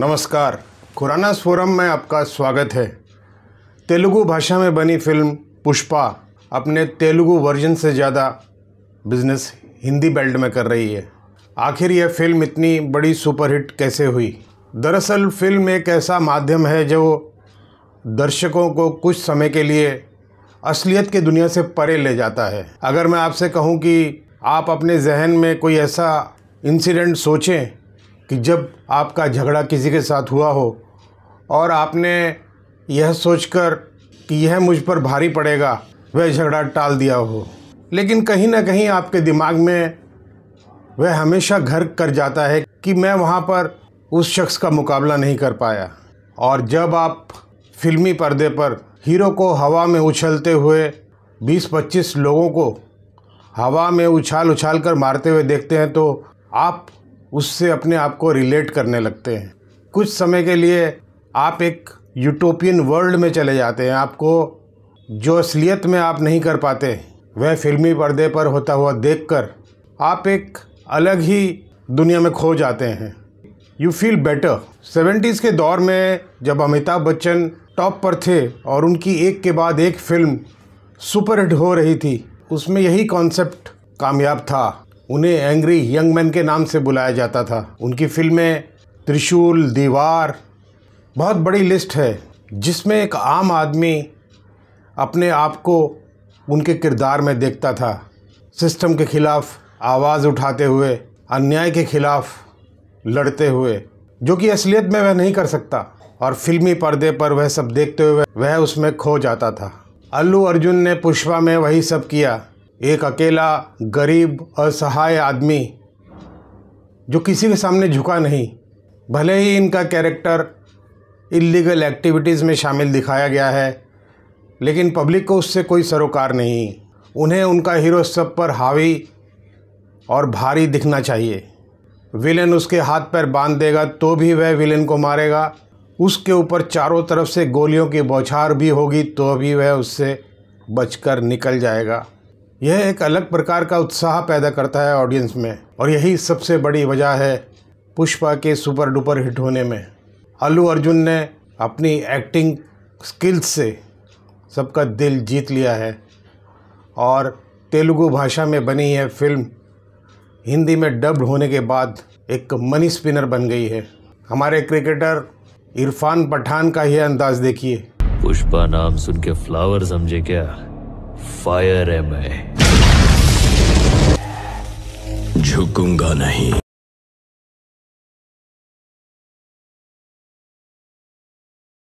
नमस्कार खुराना फोरम में आपका स्वागत है तेलुगु भाषा में बनी फिल्म पुष्पा अपने तेलुगु वर्जन से ज़्यादा बिजनेस हिंदी बेल्ट में कर रही है आखिर यह फिल्म इतनी बड़ी सुपरहिट कैसे हुई दरअसल फिल्म एक ऐसा माध्यम है जो दर्शकों को कुछ समय के लिए असलियत की दुनिया से परे ले जाता है अगर मैं आपसे कहूं कि आप अपने जहन में कोई ऐसा इंसिडेंट सोचें कि जब आपका झगड़ा किसी के साथ हुआ हो और आपने यह सोचकर कि यह मुझ पर भारी पड़ेगा वह झगड़ा टाल दिया हो लेकिन कहीं ना कहीं आपके दिमाग में वह हमेशा घर कर जाता है कि मैं वहाँ पर उस शख्स का मुकाबला नहीं कर पाया और जब आप फिल्मी पर्दे पर हीरो को हवा में उछलते हुए 20-25 लोगों को हवा में उछाल उछाल कर मारते हुए देखते हैं तो आप उससे अपने आप को रिलेट करने लगते हैं कुछ समय के लिए आप एक यूटोपियन वर्ल्ड में चले जाते हैं आपको जो असलियत में आप नहीं कर पाते वह फिल्मी पर्दे पर होता हुआ देखकर आप एक अलग ही दुनिया में खो जाते हैं यू फील बेटर सेवेंटीज़ के दौर में जब अमिताभ बच्चन टॉप पर थे और उनकी एक के बाद एक फिल्म सुपरहिट हो रही थी उसमें यही कॉन्सेप्ट कामयाब था उन्हें एंग्री यंग मैन के नाम से बुलाया जाता था उनकी फिल्में त्रिशूल दीवार बहुत बड़ी लिस्ट है जिसमें एक आम आदमी अपने आप को उनके किरदार में देखता था सिस्टम के ख़िलाफ़ आवाज़ उठाते हुए अन्याय के ख़िलाफ़ लड़ते हुए जो कि असलियत में वह नहीं कर सकता और फिल्मी पर्दे पर वह सब देखते हुए वह उसमें खो जाता था अल्लू अर्जुन ने पुष्पा में वही सब किया एक अकेला गरीब असहाय आदमी जो किसी के सामने झुका नहीं भले ही इनका कैरेक्टर इलीगल एक्टिविटीज़ में शामिल दिखाया गया है लेकिन पब्लिक को उससे कोई सरोकार नहीं उन्हें उनका हीरो सब पर हावी और भारी दिखना चाहिए विलेन उसके हाथ पैर बांध देगा तो भी वह विलेन को मारेगा उसके ऊपर चारों तरफ से गोलियों की बौछार भी होगी तो भी वह उससे बचकर निकल जाएगा यह एक अलग प्रकार का उत्साह पैदा करता है ऑडियंस में और यही सबसे बड़ी वजह है पुष्पा के सुपर डुपर हिट होने में अल्लू अर्जुन ने अपनी एक्टिंग स्किल्स से सबका दिल जीत लिया है और तेलुगु भाषा में बनी यह फिल्म हिंदी में डब्ड होने के बाद एक मनी स्पिनर बन गई है हमारे क्रिकेटर इरफान पठान का यह अंदाज देखिए पुष्पा नाम सुन के फ्लावर समझे क्या फायर है मैं झुकूंगा नहीं